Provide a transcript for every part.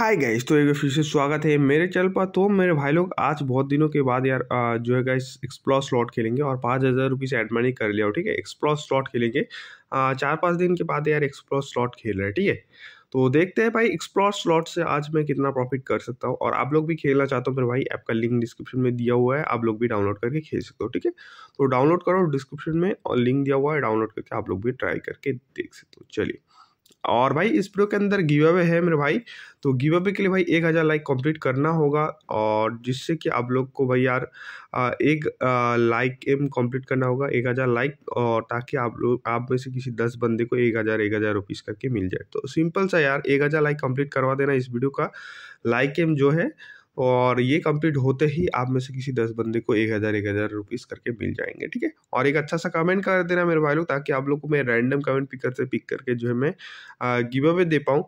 hi guys तो एक फिर से स्वागत है मेरे चैनल पर तो मेरे भाई लोग आज बहुत दिनों के बाद यार जो है गाइस एक्सप्लोर स्लॉट खेलेंगे और पाँच हज़ार रुपीज़ एड मनी कर लिया हो ठीक है एक्सप्लोर स्लॉट खेलेंगे चार पाँच दिन के बाद यार एक्सप्लोर स्लॉट खेल रहे हैं ठीक है तो देखते हैं भाई एक्सप्लोर स्लॉट से आज मैं कितना प्रॉफिट कर सकता हूँ और आप लोग भी खेलना चाहते हो मेरे भाई ऐप का लिंक डिस्क्रिप्शन में दिया हुआ है आप लोग भी डाउनलोड करके खेल सकते हो ठीक है तो डाउनलोड करो डिस्क्रिप्शन में और लिंक दिया हुआ है डाउनलोड करके आप लोग भी ट्राई करके देख सकते हो चलिए और भाई इस वीडियो के अंदर गिव अवे है मेरे भाई तो गिव अवे के लिए भाई एक हज़ार लाइक कंप्लीट करना होगा और जिससे कि आप लोग को भाई यार एक लाइक एम कंप्लीट करना होगा एक हज़ार लाइक और ताकि आप लोग आप में से किसी दस बंदे को एक हज़ार एक हज़ार रुपीज़ करके मिल जाए तो सिंपल सा यार एक हज़ार लाइक कंप्लीट करवा देना इस वीडियो का लाइक एम जो है और ये कंप्लीट होते ही आप में से किसी दस बंदे को एक हज़ार एक हज़ार रुपीज़ करके मिल जाएंगे ठीक है और एक अच्छा सा कमेंट कर देना मेरे भाई लोग ताकि आप लोग को मैं रैंडम कमेंट पिक से पिक करके जो है मैं गिव अवे दे पाऊँ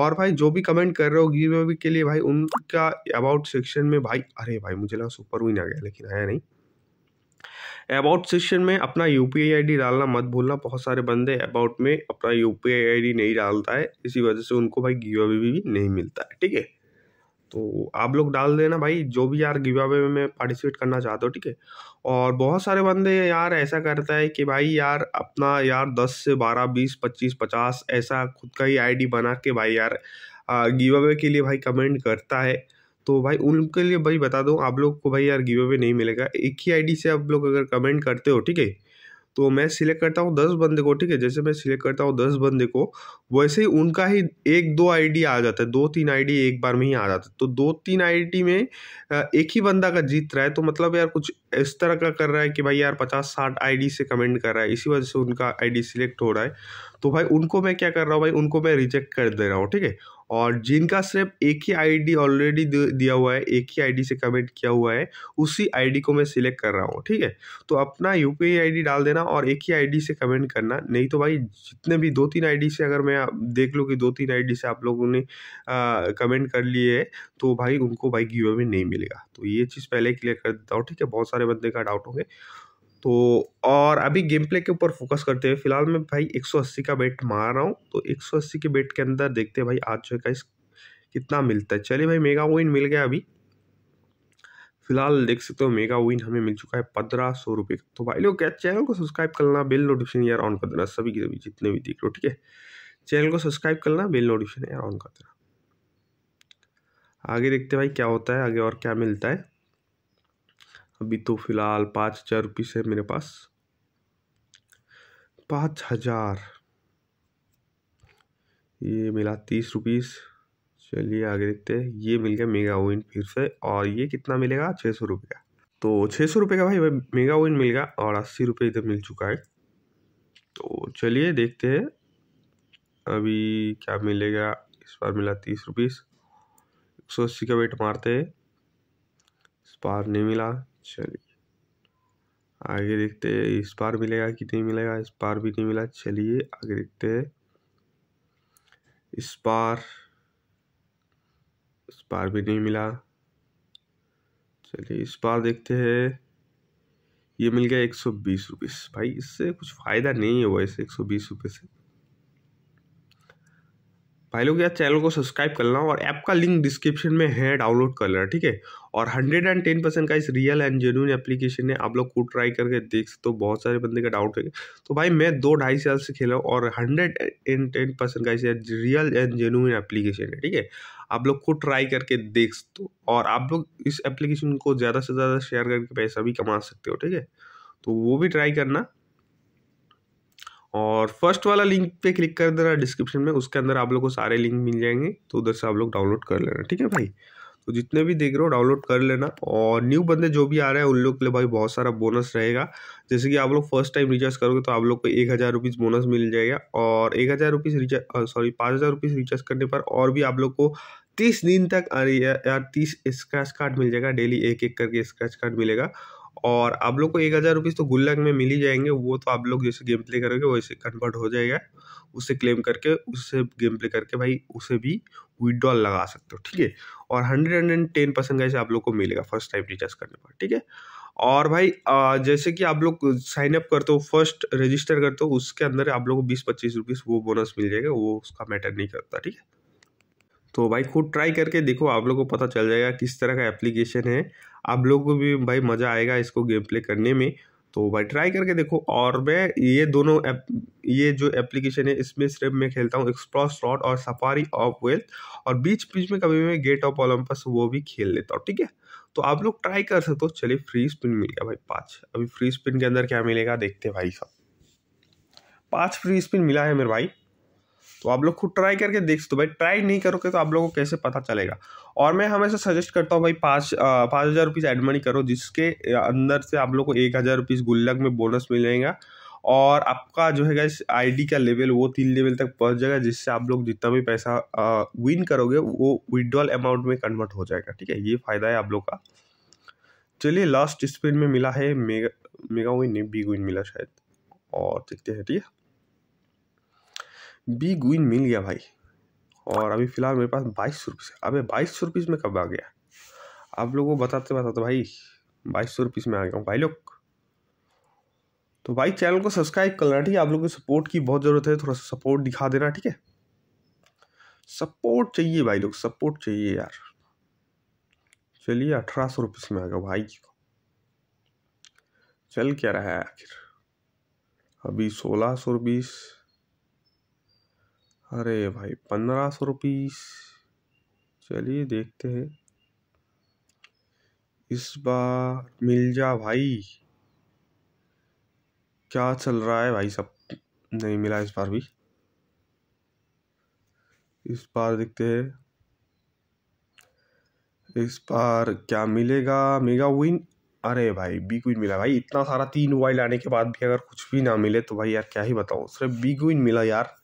और भाई जो भी कमेंट कर रहे हो गिव अवे के लिए भाई उनका अबाउट सेक्शन में भाई अरे भाई मुझे लगा सुपर विन आ गया लेकिन आया नहीं अबाउट सेक्शन में अपना यू पी आई डालना मत भूलना बहुत सारे बंदे अबाउट में अपना यू पी आई नहीं डालता है इसी वजह से उनको भाई गिव अवे भी नहीं मिलता है ठीक है तो आप लोग डाल देना भाई जो भी यार गिव अवे में पार्टिसिपेट करना चाहते हो ठीक है और बहुत सारे बंदे यार ऐसा करता है कि भाई यार अपना यार दस से बारह बीस पच्चीस पचास ऐसा खुद का ही आईडी बना के भाई यार गिव अवे के लिए भाई कमेंट करता है तो भाई उनके लिए भाई बता दूँ आप लोग को भाई यार गिव अवे नहीं मिलेगा एक ही आईडी से आप लोग अगर कमेंट करते हो ठीक है तो मैं सिलेक्ट करता हूँ दस बंदे को ठीक है जैसे मैं सिलेक्ट करता हूँ दस बंदे को वैसे ही उनका ही एक दो आईडी आ जाता है दो तीन आईडी एक बार में ही आ जाता है तो दो तीन आईडी में एक ही बंदा का जीत रहा है तो मतलब यार कुछ इस तरह का कर रहा है कि भाई यार पचास साठ आई से कमेंट कर रहा है इसी वजह से उनका आई सिलेक्ट हो रहा है तो भाई उनको मैं क्या कर रहा हूँ भाई उनको मैं रिजेक्ट कर दे रहा हूँ ठीक है और जिनका सिर्फ एक ही आईडी ऑलरेडी दिया हुआ है एक ही आईडी से कमेंट किया हुआ है उसी आईडी को मैं सिलेक्ट कर रहा हूँ ठीक है तो अपना यू आईडी डाल देना और एक ही आईडी से कमेंट करना नहीं तो भाई जितने भी दो तीन आईडी से अगर मैं देख लूँ कि दो तीन आईडी से आप लोगों ने कमेंट कर लिए है तो भाई उनको भाई गिव में नहीं मिलेगा तो ये चीज़ पहले क्लियर कर देता हूँ ठीक है बहुत सारे बंदे का डाउट होंगे तो और अभी गेम प्ले के ऊपर फोकस करते हुए फिलहाल मैं भाई 180 का बेट मार रहा हूँ तो 180 के बेट के अंदर देखते हैं भाई आज जो का कितना मिलता है चलिए भाई मेगा विन मिल गया अभी फिलहाल देख सकते हो मेगा विन हमें मिल चुका है पंद्रह सौ रुपये का तो भाई लोग क्या चैनल को सब्सक्राइब करना बिल नोटिफिकेशन यार ऑन कर देना सभी के सभी जितने भी देख लो ठीक है चैनल को सब्सक्राइब करना बिल नोटिफिकेशन यार ऑन कर देना आगे देखते भाई क्या होता है आगे और क्या मिलता है अभी तो फ़िलहाल पाँच हज़ार रुपीस है मेरे पास पाँच हज़ार ये मिला तीस रुपीस चलिए आगे देखते हैं ये मिल गया मेगा ओइन फिर से और ये कितना मिलेगा छः सौ रुपये का तो छः सौ रुपये का भाई मेगा ओइन मिल गया और अस्सी रुपये इधर मिल चुका है तो चलिए देखते हैं अभी क्या मिलेगा इस बार मिला तीस रुपीस एक सौ अस्सी का वेट मारते हैं इस बार नहीं मिला चलिए आगे देखते हैं इस बार मिलेगा कि नहीं मिलेगा इस बार भी नहीं मिला चलिए आगे देखते हैं इस बार इस बार भी नहीं मिला चलिए इस बार देखते हैं ये मिल गया एक सौ बीस रुपीस भाई इससे कुछ फ़ायदा नहीं है वैसे एक सौ बीस रुपये से भाई लोग यार चैनल को सब्सक्राइब कर लेना और ऐप का लिंक डिस्क्रिप्शन में है डाउनलोड कर लेना ठीक है और हंड्रेड एंड टेन परसेंट का इस रियल एंड जेन्यून एप्लीकेशन है आप लोग को ट्राई करके देख सकते हो तो बहुत सारे बंदे का डाउट है तो भाई मैं दो ढाई साल से खेला हूँ और हंड्रेड एंड टेन परसेंट का इस रियल एंड जेन्यून एप्लीकेशन है ठीक है आप लोग को ट्राई करके देख सकते हो और आप लोग इस एप्लीकेशन को ज़्यादा से ज़्यादा शेयर करके पैसा भी कमा सकते हो ठीक है तो वो भी ट्राई करना और फर्स्ट वाला लिंक पे क्लिक कर देना डिस्क्रिप्शन में उसके अंदर आप लोग को सारे लिंक मिल जाएंगे तो उधर से आप लोग डाउनलोड कर लेना ठीक है भाई तो जितने भी देख रहे हो डाउनलोड कर लेना और न्यू बंदे जो भी आ रहे हैं उन लोग के लिए भाई बहुत सारा बोनस रहेगा जैसे कि आप लोग फर्स्ट टाइम रिचार्ज करोगे तो आप लोग को एक हज़ार रुपीज़ बोनस मिल जाएगा और एक हज़ार रुपीज़ रिचार्ज सॉरी पाँच हज़ार रुपीज़ रिचार्ज करने पर और भी आप लोग को तीस दिन तक यार तीस स्क्रैच कार्ड मिल जाएगा डेली एक एक करके स्क्रैच कार्ड मिलेगा और आप लोग को एक हज़ार रुपीज़ तो गुल्लक में मिल ही जाएंगे वो तो आप लोग जैसे गेम प्ले करोगे वैसे कन्वर्ट हो जाएगा उससे क्लेम करके उससे गेम प्ले करके भाई उसे भी विड्रॉल लगा सकते हो ठीक है और हंड्रेड हंड्रेड टेन परसेंट कैसे आप लोग को मिलेगा फर्स्ट टाइम रिचार्ज करने पर ठीक है और भाई जैसे कि आप लोग साइन अप करते हो फर्स्ट रजिस्टर करते हो उसके अंदर आप लोग को बीस पच्चीस रुपीज़ वो बोनस मिल जाएगा वो उसका मैटर नहीं करता ठीक है तो भाई खुद ट्राई करके देखो आप लोग को पता चल जाएगा किस तरह का एप्लीकेशन है आप लोग को भी भाई मज़ा आएगा इसको गेम प्ले करने में तो भाई ट्राई करके देखो और मैं ये दोनों एप ये जो एप्लीकेशन है इसमें सिर्फ मैं खेलता हूँ एक्सप्रॉस रॉड और सफारी ऑफ वेल्थ और बीच बीच में कभी मैं गेट ऑफ ओलम्पस वो भी खेल लेता हूँ ठीक है तो आप लोग ट्राई कर सकते हो चलिए फ्री स्पिन मिल गया भाई पाँच अभी फ्री स्पिन के अंदर क्या मिलेगा देखते भाई साहब पाँच फ्री स्पिन मिला है मेरे भाई तो आप लोग खुद ट्राई करके देख सकते हो भाई ट्राई नहीं करोगे तो आप लोगों को कैसे पता चलेगा और मैं हमेशा सजेस्ट करता हूँ भाई पाँच पाँच हज़ार रुपीज़ एड मनी करो जिसके अंदर से आप लोग को एक हज़ार रुपीज़ गुल्लक में बोनस मिलेगा और आपका जो है इस आईडी का लेवल वो तीन लेवल तक पहुंच जाएगा जिससे आप लोग जितना भी पैसा विन करोगे वो विड्रॉल अमाउंट में कन्वर्ट हो जाएगा ठीक है ये फ़ायदा है आप लोग का चलिए लास्ट स्पिन में मिला है मेगा मेगा विन नहीं बिग विन मिला शायद और देखते हैं ठीक है बिग विन मिल गया भाई और अभी फ़िलहाल मेरे पास बाईस सौ रुपये अबे बाईस सौ रुपये में कब आ गया आप लोगों को बताते बताते भाई बाईस सौ रुपीस में आ गया हूँ भाई लोग तो भाई चैनल को सब्सक्राइब कर लेना ठीक है आप लोगों की सपोर्ट की बहुत ज़रूरत है थोड़ा सा सपोर्ट दिखा देना ठीक है सपोर्ट चाहिए भाई लोग सपोर्ट चाहिए यार चलिए अठारह सौ रुपये में आ गया भाई चल क्या रहा है आखिर अभी सोलह सौ बीस अरे भाई पंद्रह सौ रुपीस चलिए देखते हैं इस बार मिल जा भाई क्या चल रहा है भाई सब नहीं मिला इस बार भी इस बार देखते हैं इस बार क्या मिलेगा मेगा विन अरे भाई बिग विन मिला भाई इतना सारा तीन वाइल आने के बाद भी अगर कुछ भी ना मिले तो भाई यार क्या ही बताऊँ सिर्फ बिग विन मिला यार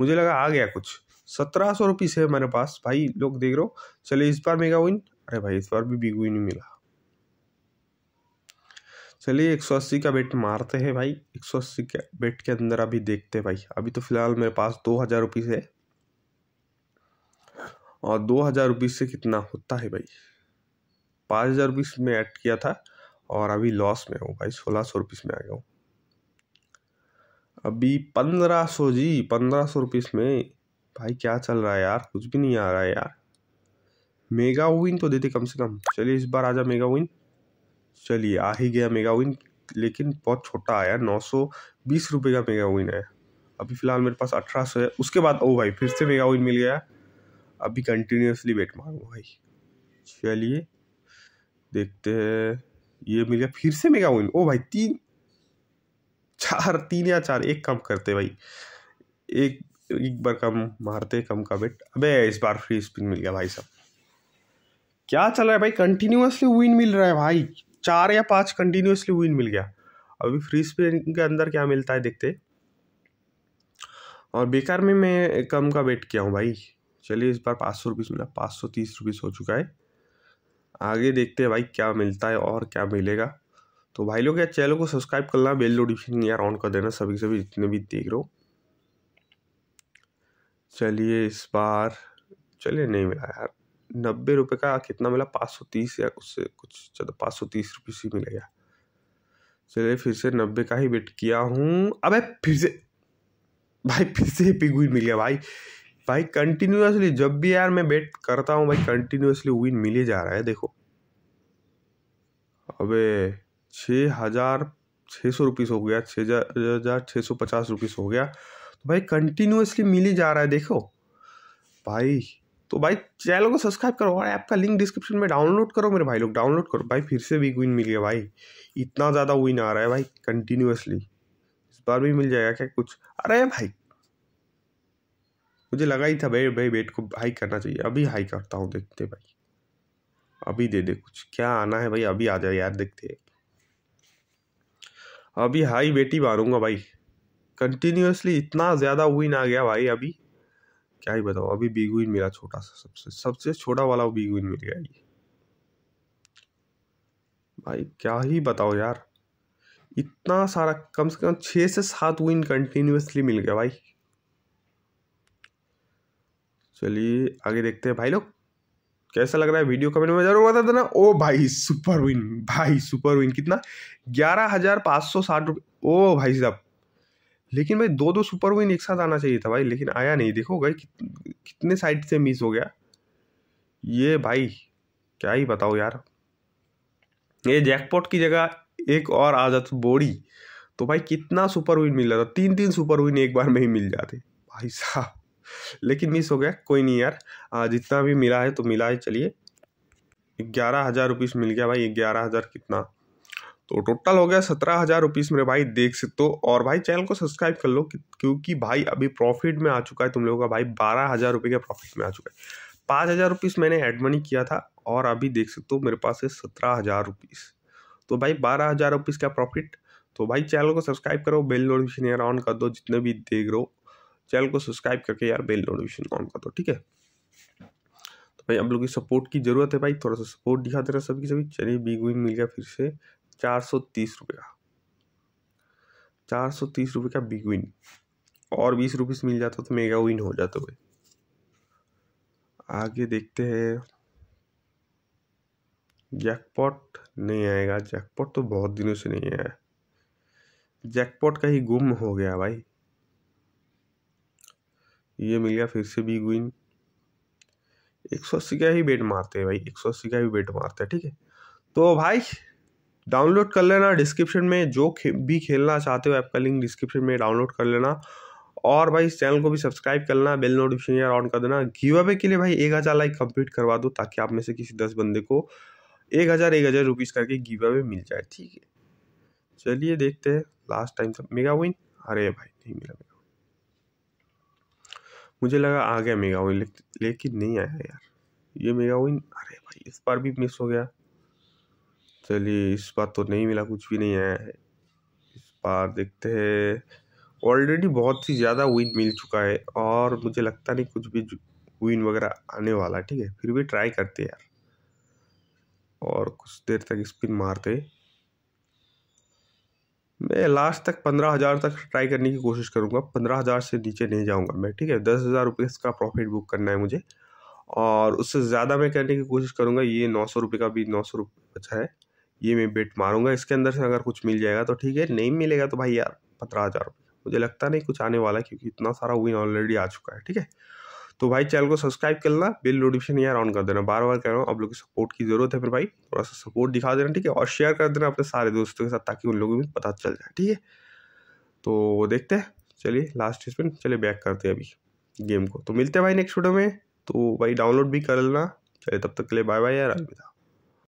मुझे लगा आ गया कुछ सत्रह सौ रुपीस है मेरे पास भाई लोग देख रहे हो चले इस बार मेगा विन अरे भाई इस बार भी बिग विन मिला चलिए एक सौ अस्सी का बेट मारते हैं भाई एक सौ अस्सी के बेट के अंदर अभी देखते हैं भाई अभी तो फिलहाल मेरे पास दो हज़ार रुपीस है और दो हज़ार रुपीस से कितना होता है भाई पाँच हज़ार रुपीस में ऐड किया था और अभी लॉस में हूँ भाई सोलह सौ रुपीस में आ गया हूँ अभी पंद्रह सौ जी पंद्रह सौ रुपीस में भाई क्या चल रहा है यार कुछ भी नहीं आ रहा है यार मेगा विन तो देते कम से कम चलिए इस बार आ मेगा विन चलिए आ ही गया मेगा विन लेकिन बहुत छोटा आया नौ सौ बीस रुपये का मेगा विन आया अभी फ़िलहाल मेरे पास अठारह सौ है उसके बाद ओ भाई फिर से मेगा विन मिल गया अभी कंटिन्यूसली वेट मारूँ भाई चलिए देखते हैं ये मिल गया फिर से मेगा विन ओ भाई तीन चार तीन या चार एक कम करते भाई एक एक बार कम मारते कम का बेट अबे इस बार फ्री स्पिन मिल गया भाई साहब क्या चल रहा है भाई कंटिन्यूसली विन मिल रहा है भाई चार या पांच कंटिन्यूसली विन मिल गया अभी फ्री स्पिन के अंदर क्या मिलता है देखते और बेकार में मैं कम का वेट किया हूँ भाई चलिए इस बार पाँच सौ रुपीज़ मिला पाँच सौ तीस रुपीज़ हो चुका है आगे देखते हैं भाई क्या मिलता है और क्या मिलेगा तो भाई लोग यार चैनल को सब्सक्राइब करना बेल नोटिफिकेशन यार ऑन कर देना सभी सभी जितने भी देख रहे हो चलिए इस बार चलिए नहीं मिला यार नब्बे रुपये का कितना मिला पाँच सौ तीस या उससे कुछ ज़्यादा पाँच सौ तीस रुपये से मिला यार चलिए फिर से नब्बे का ही वेट किया हूँ अबे फिर से भाई फिर से विन मिल गया भाई भाई कंटिन्यूसली जब भी यार मैं वेट करता हूँ भाई कंटिन्यूसली विन मिले जा रहा है देखो अबे छः हज़ार छः सौ रुपीज़ हो गया छः हज़ार छः सौ पचास रुपीज़ हो गया तो भाई कंटिन्यूसली मिल ही जा रहा है देखो भाई तो भाई चैनल को सब्सक्राइब करो और ऐप का लिंक डिस्क्रिप्शन में डाउनलोड करो मेरे भाई लोग डाउनलोड करो भाई फिर से भी विन मिल गया भाई इतना ज़्यादा विन आ रहा है भाई कंटिन्यूसली इस बार भी मिल जाएगा क्या कुछ अरे भाई मुझे लगा ही था भाई भाई वेट को हाई करना चाहिए अभी हाई करता हूँ देखते भाई अभी दे दे कुछ क्या आना है भाई अभी आ जाए यार देखते हैं अभी हाई बेटी मारूंगा भाई कंटिन्यूसली इतना ज़्यादा विन आ गया भाई अभी क्या ही बताओ अभी बिग विन मिला छोटा सा सबसे सबसे छोटा वाला बिग विन मिल गया ये भाई क्या ही बताओ यार इतना सारा कम से कम छः से सात विन कंटिन्यूसली मिल गया भाई चलिए आगे देखते हैं भाई लोग कैसा लग रहा है वीडियो कमेंट में जरूर बता देना ओ भाई सुपर विन भाई सुपर विन कितना ग्यारह हज़ार पाँच सौ साठ रुपये ओ भाई साहब लेकिन भाई दो दो सुपर विन एक साथ आना चाहिए था भाई लेकिन आया नहीं देखो भाई कितने साइड से मिस हो गया ये भाई क्या ही बताओ यार ये जैकपॉट की जगह एक और आ जाती बोड़ी तो भाई कितना सुपर विन मिल रहा था तीन तीन सुपर विन एक बार में ही मिल जाते भाई साहब लेकिन मिस हो गया कोई नहीं यार जितना भी मिला है तो मिला है चलिए ग्यारह हज़ार रुपीज़ मिल गया भाई ग्यारह हज़ार कितना तो टोटल हो गया सत्रह हज़ार रुपीज़ मेरे भाई देख सकते हो और भाई चैनल को सब्सक्राइब कर लो क्योंकि भाई अभी प्रॉफिट में आ चुका है तुम लोगों का भाई बारह हज़ार रुपये का प्रॉफिट में आ चुका है पाँच हज़ार रुपीज़ मैंने एड मनी किया था और अभी देख सकते हो मेरे पास है सत्रह हज़ार रुपीज़ तो भाई बारह हज़ार रुपीज़ का प्रॉफिट तो भाई चैनल को सब्सक्राइब करो बेल नोटिफिकेशन ऑन कर दो जितने भी देख रहे हो चैनल को सब्सक्राइब करके यार बेल नोटिफिकेशन ऑन कर दो ठीक है तो भाई हम लोग की सपोर्ट की ज़रूरत है भाई थोड़ा सा सपोर्ट दिखा दे देना सभी सभी चलिए बिग विन मिल गया फिर से चार सौ तीस रुपये का चार सौ तीस रुपये का बिग विन और बीस रुपये से मिल जाता तो मेगा विन हो जाता भाई आगे देखते हैं जैकपॉट नहीं आएगा जैकपॉट तो बहुत दिनों से नहीं आया जैकपॉट का ही गुम हो गया भाई ये मिल गया फिर से बी गुइन एक सौ अस्सी का ही बेट मारते हैं भाई एक सौ अस्सी का ही बेट मारते हैं ठीक है तो भाई डाउनलोड कर लेना डिस्क्रिप्शन में जो खे, भी खेलना चाहते हो ऐप का लिंक डिस्क्रिप्शन में डाउनलोड कर लेना और भाई इस चैनल को भी सब्सक्राइब कर लेना बेल नोटिफिकेशन ऑन कर देना गिव अवे के लिए भाई एक हज़ार लाइक कंप्लीट करवा दो ताकि आप में से किसी दस बंदे को एक हज़ार एक हज़ार रुपीज़ करके गिव अवे मिल जाए ठीक है चलिए देखते हैं लास्ट टाइम तक मेगा विन अरे भाई नहीं मिला मेगा मुझे लगा आ गया मेगा विन लेकिन नहीं आया यार ये मेगा विन अरे भाई इस बार भी मिस हो गया चलिए इस बार तो नहीं मिला कुछ भी नहीं आया है इस बार देखते हैं ऑलरेडी बहुत ही ज़्यादा विन मिल चुका है और मुझे लगता नहीं कुछ भी विन वगैरह आने वाला ठीक है फिर भी ट्राई करते यार और कुछ देर तक स्पिन मारते मैं लास्ट तक पंद्रह हज़ार तक ट्राई करने की कोशिश करूँगा पंद्रह हज़ार से नीचे नहीं जाऊँगा मैं ठीक है दस हज़ार रुपये का प्रॉफिट बुक करना है मुझे और उससे ज़्यादा मैं करने की कोशिश करूँगा ये नौ सौ रुपये का भी नौ सौ रुपये बचा अच्छा है ये मैं बेट मारूँगा इसके अंदर से अगर कुछ मिल जाएगा तो ठीक है नहीं मिलेगा तो भाई यार पंद्रह हज़ार मुझे लगता नहीं कुछ आने वाला है क्योंकि इतना सारा विन ऑलरेडी आ चुका है ठीक है तो भाई चैनल को सब्सक्राइब कर लेना बिल नोटिफिकेशन यार ऑन कर देना बार बार कह रहा हूँ आप लोग की सपोर्ट की जरूरत है फिर भाई थोड़ा सा सपोर्ट दिखा देना ठीक है और शेयर कर देना अपने सारे दोस्तों के साथ ताकि उन लोगों को भी पता चल जाए ठीक है तो वो देखते हैं चलिए लास्ट इसमें चलिए बैक करते हैं अभी गेम को तो मिलते हैं भाई नेक्स्ट वीडियो में तो भाई डाउनलोड भी कर लेना चलिए तब तक के लिए बाय बाय यार अलविदा